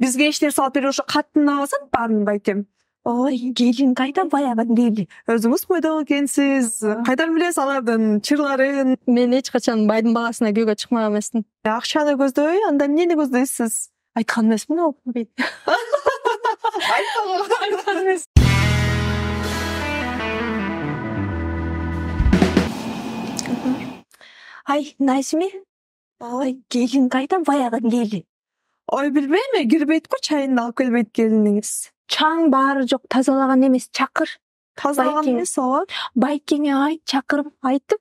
бізге ештеңе салып берген жоқ қатты алсаң барынып айтемін ой келін қайдан дейді өзіңіз қойда екенсіз қайдан білесіз алардың чырларын мен ешқашан байдың баласына күйеуге шықмаған емеспін ақшаны көздөй анда нені көздейсіз айтқан емеспін ол ай назиме ой келін қайдан баяғы келін ой билбейм кирбейт го алып келбейт келиниңиз чаң баары жок тазалаган эмес чакыр тазалаган эмес ооба байкеңе айт чакырып айтып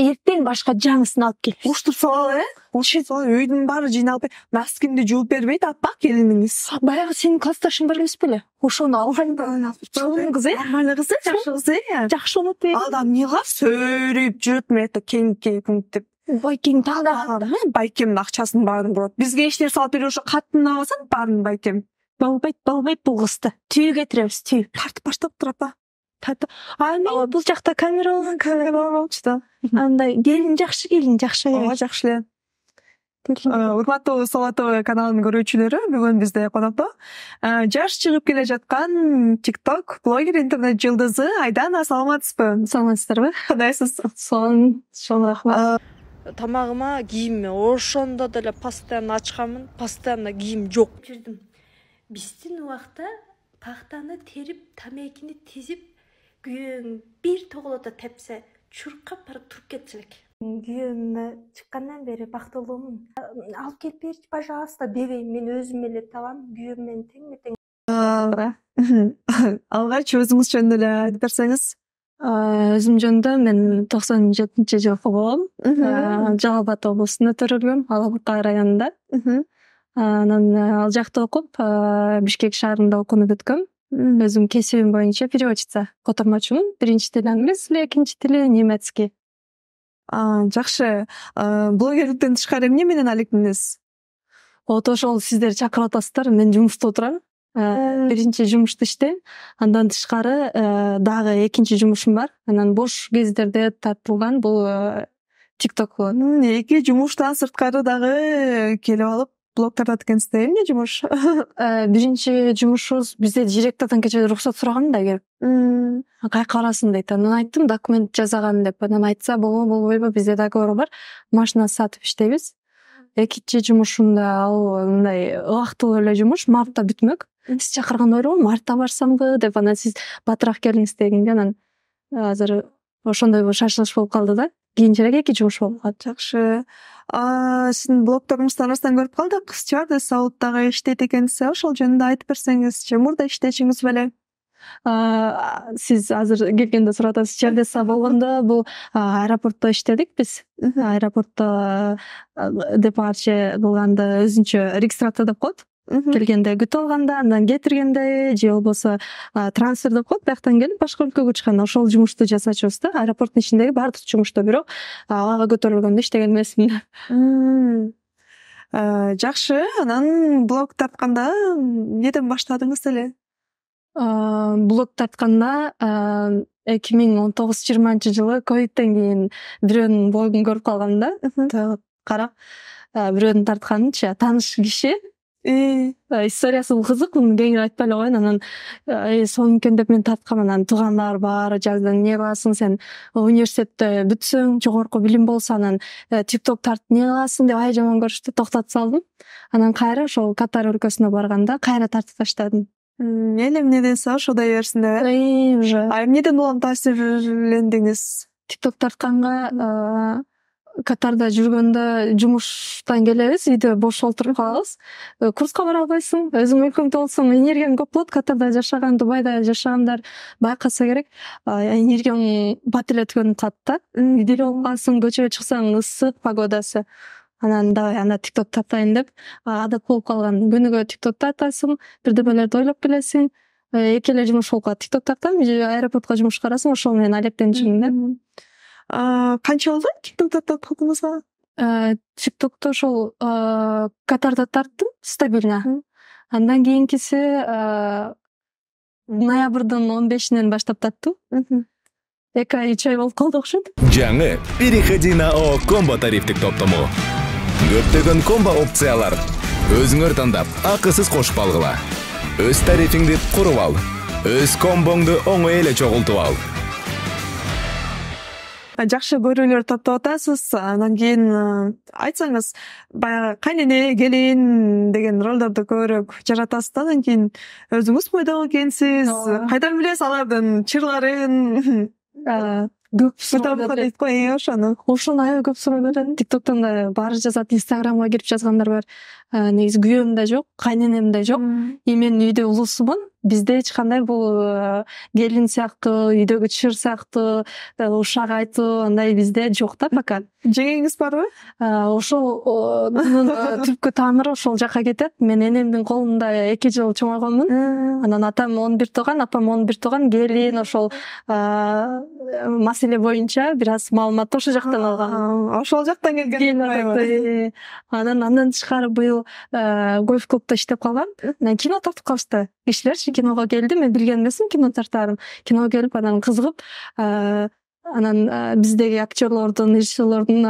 эртең башка жаңысын алып кел уруштуруп салалы э ушинтип салалы үйдүн баары жыйналып носкимди жууп бербейт аппак келиниңиз баягы сенин классташың бар эмес беле ошону алган жолун кыз э нормальный кыз э жакшы кыз э жакшы болот ал да эмне кылат сөйрөйүп жүрөт мынакей деп байкең тағы да байкемнің ақшасының барын болады бізге ештеңе салып беруші қатты алсаң барын байкем балбай балбай бұл қызды түйе кетіреміз түйе тартып баштап тұр апа ал бұл жақта камера болған камера болчу андай келін жақсы келін жақсы ооба жақсы эле урматтуу салатова тв каналынын көрүүчүлөрү бүгүн бизде конокто жаш чыгып келе жаткан тик блогер интернет жылдызы айдана саламатсызбы саламатсыздарбы кудайсыз сонун чоң рахмат тамағыма киіміме ошондо деле постоянно ачканмын постоянно кийим жок жүрдүм биздин убакта пахтаны терип тамекини тизип күйөөң бир тоголото тепсе чуркап барып туруп кетчү элек күйөөмө чыккандан бери бактылуумун алып келип берчи пожалуйста дебейм мен өзүм эле табам күйөөм менен теңме тең алгач өзүңүз жөнүндө эле айтып берсеңиз өзүм э, мен токсон жетинчи жылы окугам э, жалал абад облусунда төрөлгөм ал абакай районунда э, анан ал оқып окуп бішкек шаарында окууну бүткөм өзім кесібім бойынша переводчица котормочумун бірінші тили англис тили экинчи тили немецкий жакшы блогерликтен тышкары эмне менен алектенесиз вот ошол сиздер чакырып атасыздар мен жумушта отурам Э, э. биринчи жумушту иштейм андан тышкары э, дагы экинчи жумушум бар анан бош кездерде тартылган бул тик токоо эки жумуштан сырткары дагы келип алып блог тартат экенсиз да эмне жумуш биринчи жумушубуз бизде директордон кечээ уруксат сурагам да келип каяка барасың дейт анан айттым документ жасаган деп анан айтса болобу болбойбу бизде договор бар машина сатып иштейбиз экинчи жумушумда ал мындай убактылуу эле жумуш мартта бүтмөк сіз шақырған ғой мартта барсам ғой деп анан сіз батырақ келдіңіз дегенге анан э, азыр э, ошондой шашылыш болып қалды да кийинчерээк эки жумуш болуп калды жакшы сиздин блогторуңузду арасынан көрүп калдык стюардес сауттагы иштейт экенсиз э ошол жөнүндө айтып берсеңиз же мурда иштечиңиз беле сиз азыр келгенде сурап атасыз стюардесса болгондо бул аэропортто иштедик биз аэропортто э, депарче кылганды өзүнчө регистрация деп коет келгенде күтүп алганда анан кетиргенде же болбосо трансфер деп коет бияктан келип башка өлкөгө учканда ошол жумушту жасачубуз да аэопорттун ичиндеги баардык жумушту бирок ага көтөрүлгөндө иштеген эмесминд жакшы анан блог тартканда эмнеден баштадыңыз эле блог тартканда эки миң он тогуз жыйырманчы жылы ковидтен кийин бирөөнүн блогун көрүп калгам да карап бирөөнүн тартканынчы тааныш киши и историясы кызык кеңири айтпай ақ коеюн анан сонун экен деп мен тарткам анан туугандар баары жазды эмне кыласың сен университетті бүтсөң жогорку білім болсо анан тик ток тартып эмне кыласың деп ай жаман көрүштү токтотуп салдым анан кайра ошол катар өлкөсүнө барганда қайра тартып мен эл эмне десе ошодой берсин деп уже а эмнеден улам таасирлендиңиз тик ток тартканга катарда жүргөндө жумуштан келебиз үйдө бош отуруп калабыз курска бара албайсың өзүң өлкөңдө болсоң энергияң көп болот катарда жашаган дубайда жашагандар байкаса керек энергияң бат эле түгөнүп калат да үйдө эле болуп каласың көчөгө чыксаң ысык погодасы анан давай анда тик ток тартайын деп адат болуп калган күнүгө тик тартасың бирдемелерди ойлоп келесиң эки эле жумуш болуп калат тик ток тартам же аэропортко жумушка барасың ошол менен алектенчүмүн да канча болду тик токто тиктокту ошол э, катарда тарттым стабильно андан кийинкиси э, ноябрдын он бешинен баштап тарттым эки ай үч ай болуп калды окшойт жаңы переходи на о комбо тарифтик топтому көптөгөн комбо опциялар өзүңөр тандап акысыз кошуп алгыла өз тарифиңди куруп ал өз комбоңду оңой эле чогултуп ал жакшы көрүүлөрдү топтоп атасыз анан кийин айтсаңыз баягы кайнене келин деген ролдорду көбүрөөк жаратасыз да анан кийин өзүңүз бойдогу экенсиз кайдан билесиз алардын чырларын көп дейт го э ошону ошону аябай көп суроо келет тиктоктон да баары жазат инстаграмга кирип жазгандар бар негизи күйөөм да жок кайненем да жок и мен үйдө улуусумун бизде эч кандай бул э, келин сыяктуу үйдөгү чыр сыяктуу э, ушак айтуу андай бизде жок да пока жеңеңиз барбы э, ошолун түпкү тамыры ошол жака кетет мен энемдин колунда эки жыл чоңойгонмун анан атам он бир тууган апам он бир тууган келин ошол маселе боюнча бир аз маалыматты ошол жактан алгам ошол жактан келген ели анан андан тышкары быйыл гольф клубта иштеп калгам анан кино тартып калышты кишилерчи бірінші киноға келді мен білген эмесмин кино тартаарын киного келип анан кызыгып анан биздеги актерлордун режиссерлордун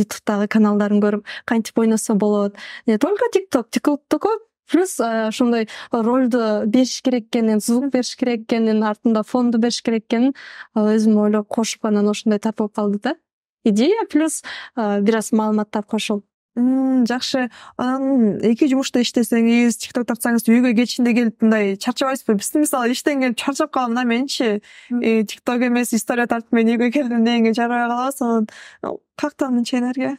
ютубтагы каналдарын көрүп кантип ойносо болот не только тик тиктокко плюс ошондой ролду бериш керек экенин звук бериш керек экенин артында фонду бериш керек экенин өзүм ойлоп кошуп анан ошондой тапылып калды да идея плюс бир аз маалыматтар кошулуп жакшы анан эки жумушта иштесеңиз тикток тартсаңыз үйгө кечинде келип мындай чарчабайсызбы бизди мисалы иштен келип чарчап калам да менчи э, тик ток эмес история тартып мен үйгө келдим дегенге жарабай калабыз анан каяктан мынча энергия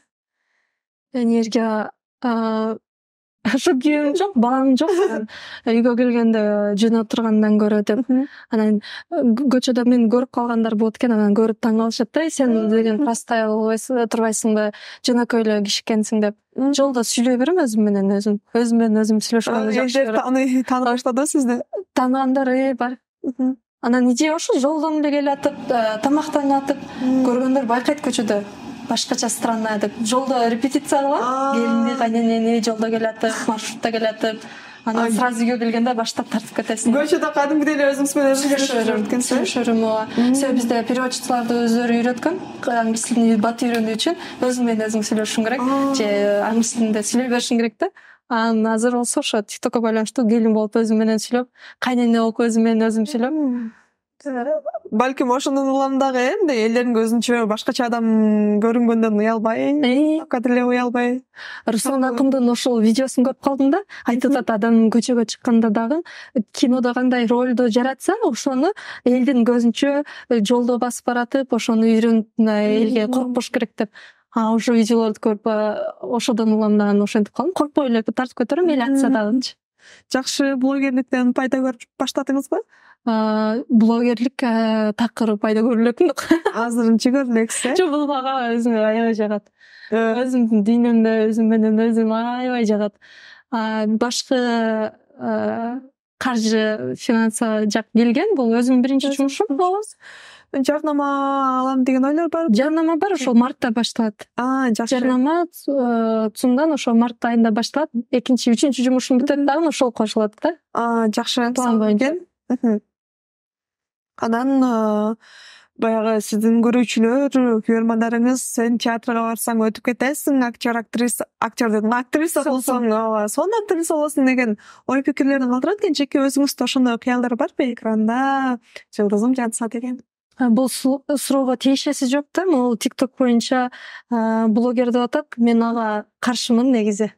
энергия жүрген жоқ балам жоқ үйге келгенде жинап тұрғаннан гөрі деп анан көчөдө мени көріп қалғандар болот экен анан көріп таң калышат да сен деген простая турбайсыңбы жөнөкөй эле киши экенсиң деп жолдо сүйлөй берем өзүм менен өзүм өзүм менен өзүм сүйлөшкөндү жакшы көрөм баштадыбы сизди тааныгандар бар анан идея ошо жолдон эле келатып тамактанып атып көргөндөр байкайт көчөдө башкача странно деп жолдо репетиция кылат келинди кайненени жолдо келатып маршрутта келатып анан сразу үйгө келгенде баштап тартып кетесиң көчөдө кадимгидей эле өзүңүз менен сүйлөшө сүйлөшө берем ооба себеби бизде переводчицаларды өздөрү үйрөткөн англис тилин бат үйрөнүү үчүн өзүң менен өзүң сүйлөшүшүң керек же э, англис тилинде сүйлөй беришиң керек да анан азыр болсо ошо тик токко байланыштуу келин болуп өзүм менен сүйлөп кайнене болуп өзүм менен өзүм сүйлөп балким ошондон улам дагы э мындай элдердин көзүнчө башкача адам көрүнгөндөн уялбай деле э, э. уялбай руслан акындын ошол видеосун көрүп калдым да айтып атат адам көчөгө чыкканда дагы кинодо кандай ролду жаратса ошону элдин көзүнчө э, жолдо басып баратып ошону үйрөнүп мындай элге коркпош керек деп ошо видеолорду көрүп ошодон улам да ошентип калдым коркпой эле тартып кетеберем атса дагычы жакшы блогерликтен пайда көрүп баштадыңызбы ыыы э, блогерлік ііі э, тақырып пайда көрілетін азырынча көрінесіз э жок бул мага өзүмө аябай жагат э. өзүмдүн дүйнөмдө өзүм менен өзүм аябай жагат башкы ыыы каржы финансы жак келген бұл өзүмдүн бірінші жумушум болгон жарнама аламын деген ойлар бар жарнама бар ошол мартта башталат а жақсы жарнама цумдан ошо март айында башталат екінші үшінші жумушум бүтөт дагы ошол кошулат да а жақсы план бойынша мхм анан э, баягы сиздин көрүүчүлөр күйөрмандарыңыз сен театрга барсаң өтүп кетесиң актеракриса актер е актриса болсоң ооба сонун актриса болосуң деген ой пикирлерин калтырат экен жеке өзүңүздө ошондой кыялдар барбы экранда жылдызым жанса деген э, бул э, суроого тиешеси жок да могул tik tok боюнча блогер деп атат мен ага каршымын негизи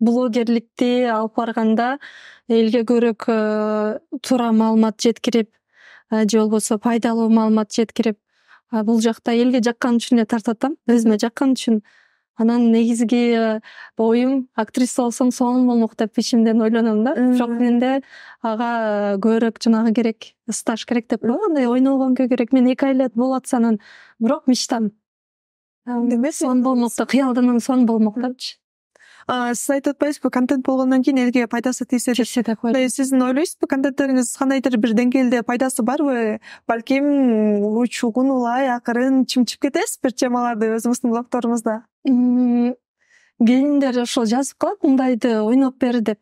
блогерликти алып барганда элге көбүрөөк туура маалымат жеткирип же болбосо пайдалуу маалымат жеткирип бул жакта элге жаккан үчүн эле тартып атам өзүмө жаккан үчүн анан негизги э, оюм актриса болсом сонун болмок деп ичимден ойлоном да бирок менде ага э, көбүрөөк жанагы керек стаж керек деп коеб андай ойногон күй керек мен эки ай эле болуп атса анан бирок мечтамсонун болмок да кыялданам сонун болмок депчи ыыы сіз айтып отырсыз бұл контент болғаннан кейін елге пайдасы тиседі деп сіз деп ойлайсыз ба контенттеріңіз қандайдыр бір деңгейде пайдасы бар ғой бәлкім шуғын олай ақырын чымчып кетесіз бір темаларды өзіміздің блогтарыңызда келиндер ошол жазып калат мындайды ойноп бер деп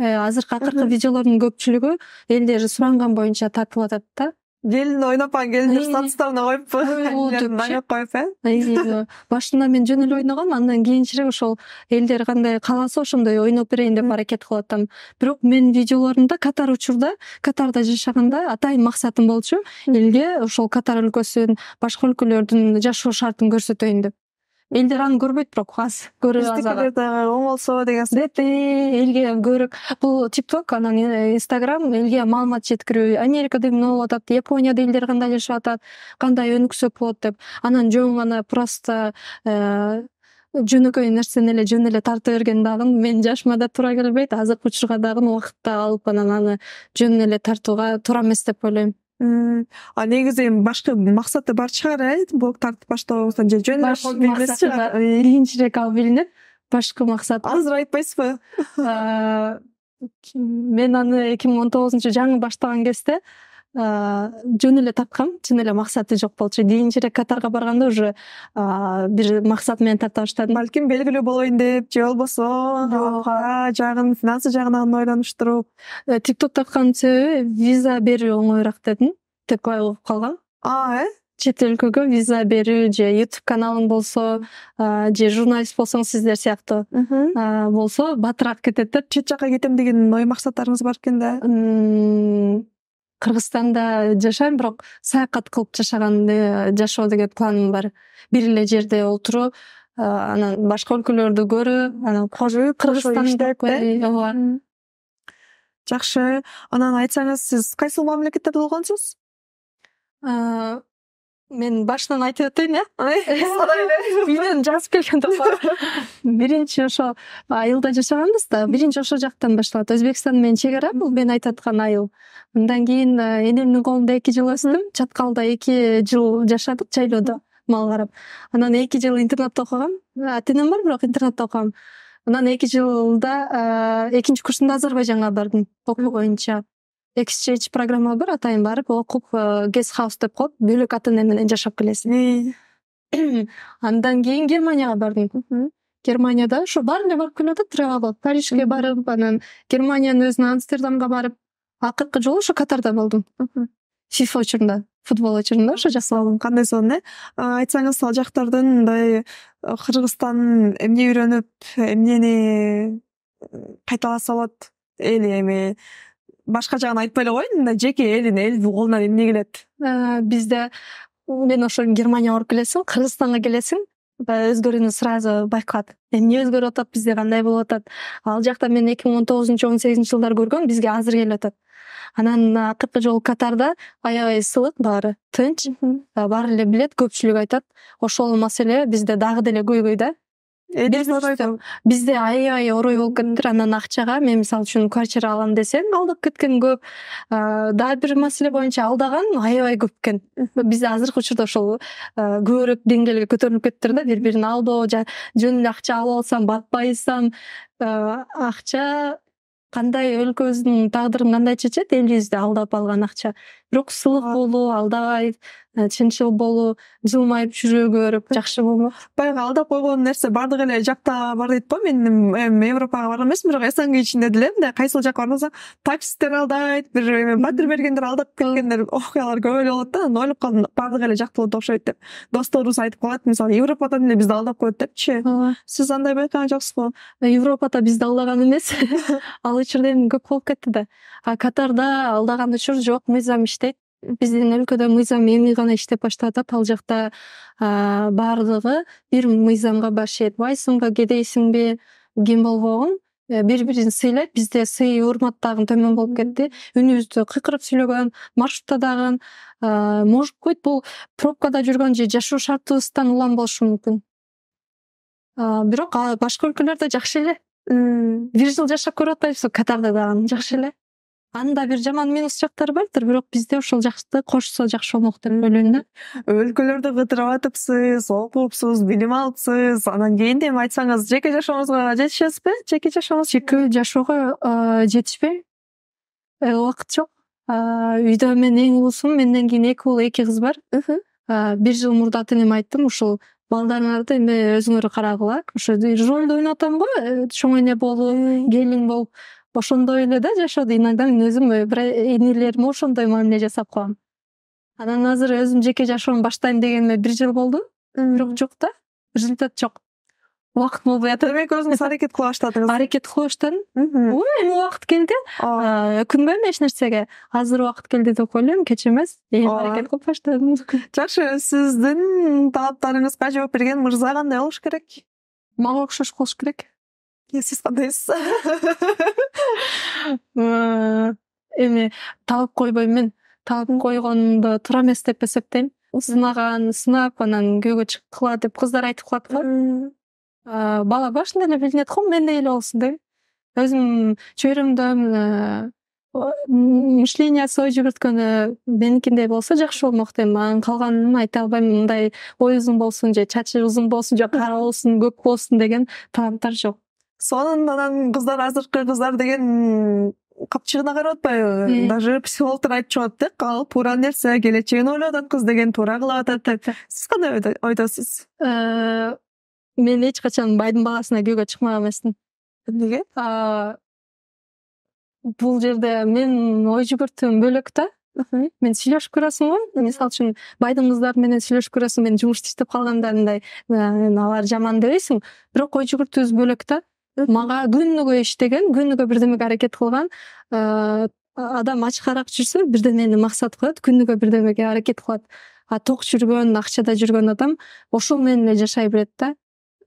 э, азыркы акыркы видеолордун көпчүлүгү элдер суранган боюнча тартылып атат да келін ойнапан келіндер статустарына коюп наяк коюп э башында мен жөн эле ойногом андан кийинчерээк ошол элдер кандай кааласа ошондой ойноп берейин деп аракет кылып атам бирок менин видеолорумда катар учурда катарда жашаганда атайын максатым болчу элге ошол катар өлкөсүн башка өлкөлөрдүн жашоо шартын көрсөтөйүн деп элдераны көрбөйт бирок аз көрөт биздикилер дагы оңолсо деген дт элге көбүрөөк бул ток анан инстаграм э, элге маалымат жеткирүү америкада эмне болуп атат японияда элдер кандай жашап атат кандай өнүксөк болот деп анан жөн гана просто э, жөнөкөй нерсени эле жөн эле тарта берген дагы менин жашыма да туура келбейт азыркы учурга дагы убакытты алып анан аны жөн эле тартууга туура эмес деп ойлойм а негизи эми башкы максаты бар чыгар э блог тартып баштообуздан же жөн эле кийинчерээк ал билинет башкы максат азыр айтпайсызбы э, мен аны эки миң он тогузунчу жаңы баштаган кезде жөн эле тарткам чын эле максаты жок болчу кийинчерээк катарга барганда уже бир максат менен тарта баштадым балким белгилүү болоюн деп же болбосо жагын финансы жагынан ойлонуштуруп э, тик ток тарткандын себеби виза берүү оңоюраак дедим деп депа угуп калгам э чет өлкөгө виза берүү же ютуб каналың болсо же журналист болсоң сиздер сыяктуу болсо батыраак кетет деп чет жака кетем деген ой максаттарыңыз бар экен да кыргызстанда жашайм бирок саякат кылып жашаган э, жашоо деген планым бар бир эле жерде олтуруу э, анан башка өлкөлөрдү көрүү анан кожу кыргызтанде э? ооба жакшы анан айтсаңыз сиз кайсыл мамлекеттерде болгонсуз мен башынан айтып өтөйүн эүй жазып келген деп кой биринчи ошол айылда жашаганбыз да биринчи ошол жактан башталат өзбекстан менен чек ара бул мен айтып аткан айыл андан кийин э, энемдин колунда эки жыл өстүм чаткалда эки жыл жашадык жайлоодо мал карап анан эки жыл интернатта окугам э, ата энем бар бирок интернатта окугам анан эки жылда э, экинчи курсумда азербайжанга бардым окуу боюнча xчеe программа бар атайын барып окуп гесс хаус деп коет бөлөк ата эне менен жашап келесиң андан кийин германияга бардым германияда ошо баары эле барып келип атат травалкылып парижге барып анан германиянын өзүнө амстердамга барып акыркы жолу ошо катарда болдум фифа учурунда футбол учурунда ошол жактаболу кандай сонун э айтсаңыз ал жактардын мындай э, кыргызстан эмне үйрөнүп эмнени кайталаса болот эми башка жагын айтпай эле коеюн мындай жеке элин эл колунан эмне келет бизде мен ошо германияга барып келесиң кыргызстанга келесиң баягы өзгөрүүнү сразу байкалат эмне өзгөрүп атат бизде кандай болуп атат ал жакта мен эки миң он тогузунчу он сегизинчи жылдары көргөм бизге азыр келип атат анан акыркы жолу катарда аябай сылык баары тынч баары эле билет көпчүлүк айтат ошол маселе бизде дагы деле көйгөй да Э, бизде аябай орой болуп кетиптир анан акчага мен мисалы үчүн квартира алам десем алдап кеткен көп э, дагы бир маселе боюнча алдаган аябай көп экен бизде азыркы учурда ошол э, көбүрөөк деңгээлге көтөрүлүп кетиптир да бири бирин алдоо ж жөн эле акча алып алсам бат пайызсам акча кандай өлкөбүздүн тагдырын кандай чечет элибизди алдап алган акча бирок сылык болуу алдабай Э, чынчыл болу жылмайып жүрө көрүп э, жакшы болмок баягы алдап койгон нерсе баардыгы эле жакта бар дейт го мен эми европага барган эмесмин бирок снг ичинде деле мындай кайсыл жакка барсаң таксисттер алдайт бир эме батир бергендер алдап кеткендер окуялар көп эле болот да анан ойлоп калдым баардыгы эле жакты болот окшойт деп досторубуз айтып калат мисалы европадан эле бизди алдап коет депчи ооба сиз андай байкаган жоксуз го э, европада бизди алдаган эмес ал учурда эми көп болуп кетти да а катарда алдаган учур жок мыйзам иштейт биздин өлкөдө мыйзам эми гана иштеп баштап атат ал жакта баардыгы бир мыйзамга баш ийет байсыңбы кедейсиңби ким болбогун э, бири бирин сыйлайт бизде сый урмат дагы төмөн болуп кетти үнүбүздү кыйкырып сүйлөгөн маршрутта дагы может быть бул пробкада жүргөн же жашоо шартыбыздан улам болушу мүмкүн бирок башка өлкөлөрдө жакшы эле бир жыл жашап көрүп атпайбызбы катарда дагы жакшы эле анда бир жаман минус жактары бардыр бирок бизде ошол жакты кошсо жакшы болмок деп ойлойм да өлкөлөрдү кыдырып атыпсыз окупсуз билим алыпсыз анан кийин эми айтсаңыз жеке жашооңузга жетишесизби жеке жашооңуз жеке жашоого жетишпейм э, убакыт жок үйдө мен эң улуусумун менден кийин эки уул эки кыз бар бир жыл мурда ата энеме айттым ушул балдарыңарды эми өзүңөр карагыла ошо ролду атам го э, чоң эне болуп келин болуп ошондой эле да жашоодо иногда мен өзүм инилериме ошондой мамиле жасап калам анан азыр өзүм жеке жашоону баштайм дегениме бир жыл болду бирок жок да результат жок убакыт болбой атат демек өзүңүз аракет кыла баштадыңыз аракет кыла баштадым ой эми убакыт келди өкүнбөйм эч нерсеге азыр убакыт келди деп ойлойм кеч эмес эми аракет кылып баштадым жакшы сиздин талаптарыңызга жооп берген мырза кандай болуш керек мага окшош болуш керек yes ешқандайсыз Эми талап койбой мен талап койгонумду туура эмес деп эсептейм сынаган сынап анан күйөөгө чыккыла деп кыздар айтып калат го бала башында эле билинет го мендей эле болсун дейм өзүм чөйрөмдө мышлениясы ой жүгүрткөнү меникиндей болсо жакшы болмок дейм анан калганын айта албайм мындай ой узун болсун же чачы узун болсун же кара болсун көк болсун деген таланттар жок сонун кыздар азыркы кыздар деген капчыгына карап атпайбы даже психологдор айтып чыгып да ал туура нерсе келечегин ойлоп атат кыз деген туура кылып атат деп сиз кандай ойдосуз ә, мен эч качан байдын баласына күйөөгө чыкмак эмесмин эмнеге бул жерде мен ой жүгүртүүм бөлөк да мен сүйлөшүп көрөсүң го мисалы үчүн байдын кыздары менен сүйлөшүп көрөсүң мен жұмыс иштеп калганда мындай ә, алар жаман дебейсиң бирок ой жүгүртүүбүз бөлөк да мага күнүгө иштеген күнүгө бирдемеге аракет кылган э, адам ачкараак жүрсө бирдемени максат коет күнүгө бирдемеге аракет кылат а ток жүргөн акчада жүргөн адам ошол менен эле жашай берет да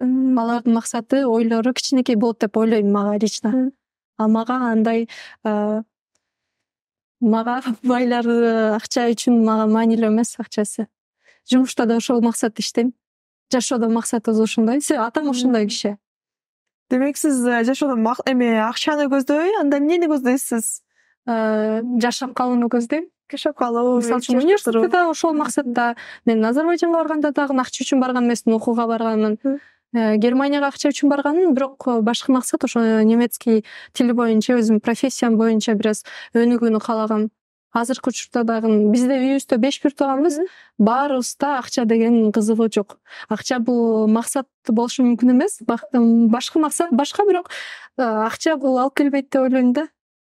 алардын максаты ойлору кичинекей болот деп ойлойм мага лично а мага андай э, мага байлар э, акча үчүн мага маанилүү эмес акчасы жумушта да ошол максатта иштейм жашоодо максатыбыз ушундай себеби атам ушундай киши демек сиз э, жашоодо эме акчаны көздөбөй анда эмнени көздөйсүз э, жашап калууну көздөйм жашап калуу мисалы үчүн университетте да ошол максатта мен назарбайджанга барганда дагы акча үчүн барган эмесмин окууга барганмын э, германияга акча үчүн барганмын бирок башкы максат ошо немецкий тил боюнча өзүмдүн профессиям боюнча бир аз өнүгүүнү каалагам азыркы учурда дагы бизде үйүбүздө беш бир тууганбыз баарыбызда акча деген кызыгуу жок акча бул максат болушу мүмкүн эмес башкы максат башка бирок э, акча бул алып келбейт деп ойлойм да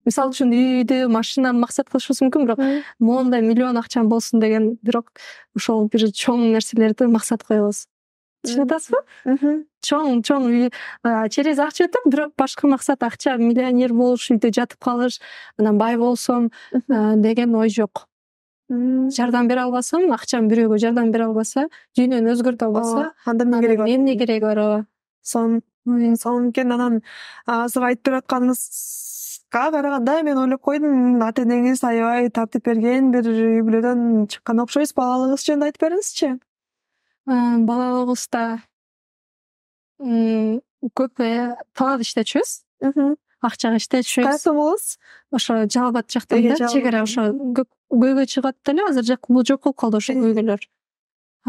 мисалы үчүн үйдү машинаны максат кылышыбыз мүмкүн бирок мондай миллион акчам болсун деген бирок ошол бир чоң нерселерди максат коебуз түшүнүп атасызбы чоң чоң через акча өтөт бирок башкы максат акча миллионер болуш үйдө жатып калыш анан бай болсом деген ой жок жардам бере албасам акчам бирөөгө жардам бере албаса дүйнөнү өзгөртө албасаа анда эмне керегба эмне кереги бар ооба сонун сонун экен анан азыр айтып берип атканыңызга караганда мен ойлоп койдум ата энеңиз аябай тартип берген бир үй бүлөдөн чыккан окшойсуз балалыгыңыз жөнүндө айтып бериңизчи балалыгыбызда көп талада иштечүбүз акчага иштечүбүз кайсыо болосуз ошо жалал абад жактан да чек ара ошо көп көйгөй чыгып атты эле азыр жок болуп калды ошол көйгөйлөр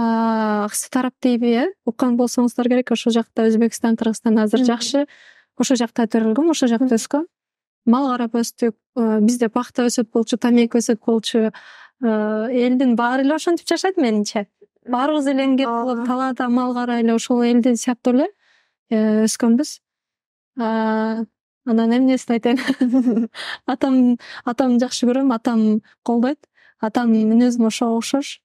аксы тарап дейби э уккан болсоңуздар керек ошол жакта өзбекстан кыргызстан азыр жакшы ошол жакта төрөлгөм ошол жакта өскөм мал карап өстүк э, бизде пахта өсөт болчу тамеки өсөт болчу э, элдин баары эле ошентип жашайт менимче баарыбыз эле эмгек кылып талаада мал карай эле ошол элдин сыяктуу эле өскөнбүз анан эмнесин айтайын атам атамды жакшы көрөм атам колдойт атам мүнөзүм ошого окшош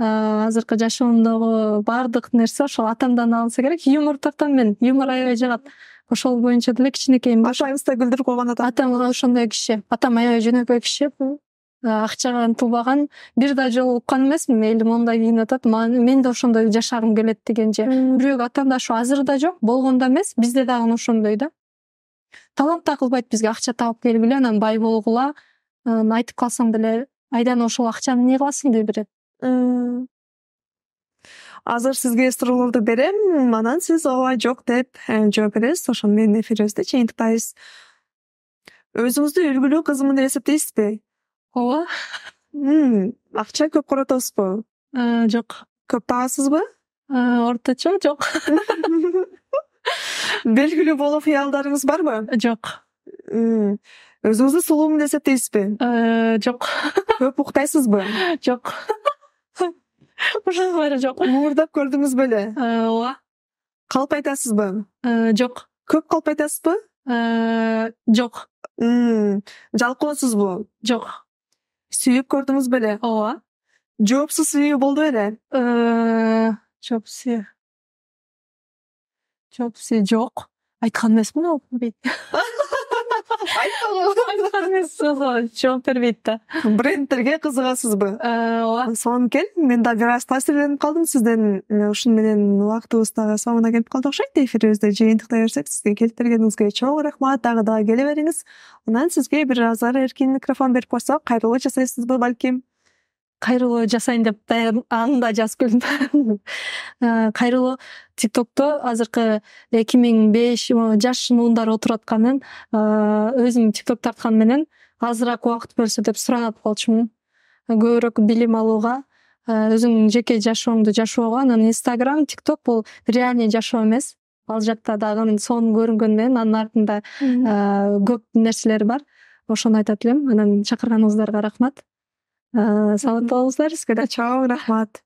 азыркы жашоомдогу баардык нерсе ошол атамдан алынса керек юмор тартам мен юмор аябай жагат ошол боюнча деле кичинекейим атайыбыз да күлдүрүп койгон атам атам ошондой киши атам аябай жөнөкөй киши Ә, акчага ынтылбаган бир да жолуккан эмесмин элим мондай кийинип атат мен да ошондой жашагым келет деген же бирөөгө атаандашуу азыр да жок да эмес бизде дагы ошондой да талант да кылбайт бизге акча таап келгиле анан бай болгула ә, айтып калсаң деле айдан ошол акчаны эмне кыласың дей берет азыр сизге суроолорду берем анан сиз ооба жок деп ә, жооп бересиз ошону менен эфирибизди жыйынтыктайбыз өзүңүздү үлгүлүү кызмын деп эсептейсизби ооба мм акча көп ба жок көп багасызбы орточо жок белгилүү жоқ. кыялдарыңыз барбы жок өзүңүздү сулуумун эсептейсизби жок көп уктайсызбы жок жоқ баары жок уурдап көрдүңүз беле ооба калп айтасызбы жок көп калп айтасызбы жок жалкоосузбу жок сүйіп көрдіңіз бе ооба жоопсу сүйүү болду беле чопси чопси жок айткан эмесмин ал айтпаңыз жоқ биттә брендтерге қызығасыз ба ә, ооба сонун кел мен да бир аз таасирленип калдым сизден ушуну менен убактыбыз дагы соңуна келип калды окшойт эфирибизди жыйынтыктай берсек сізге келип бергениңизге чоң рахмат дагы дагы келе бериңиз анан сизге бир азыр эркин микрофон берип койсок кайрылуу жасайсызбы балким кайрылуу жасайын деп да аны да жазып келдим э, кайрылуу тиктокто азыркы эки миң беш э, жаш муундар отуруп атканын э, өзүм тикток тартканы менен азыраак убакыт бөлсө деп суранат болчумун көбүрөөк билим алууга өзүңдүн жеке жашооңду жашоого анан инстаграм тик ток бул реальный жашоо эмес ал жакта дагы сонун көрүнгөнү менен анын артында көп нерселер бар ошону айтат элем анан чакырганыңыздарга рахмат Э, саламатта болуңуздар сизге да чоң рахмат